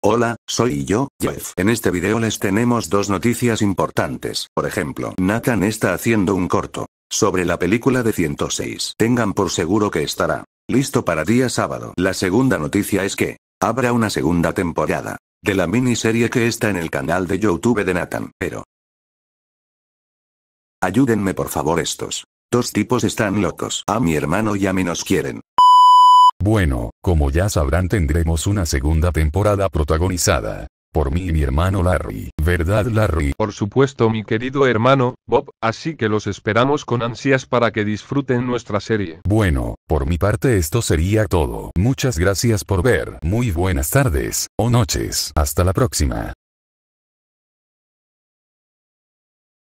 Hola, soy yo, Jeff. En este video les tenemos dos noticias importantes. Por ejemplo, Nathan está haciendo un corto. Sobre la película de 106. Tengan por seguro que estará. Listo para día sábado. La segunda noticia es que. Habrá una segunda temporada. De la miniserie que está en el canal de YouTube de Nathan. Pero. Ayúdenme por favor estos. Dos tipos están locos. A mi hermano y a mí nos quieren. Bueno, como ya sabrán tendremos una segunda temporada protagonizada por mí y mi hermano Larry. ¿Verdad Larry? Por supuesto mi querido hermano, Bob, así que los esperamos con ansias para que disfruten nuestra serie. Bueno, por mi parte esto sería todo. Muchas gracias por ver. Muy buenas tardes, o noches. Hasta la próxima.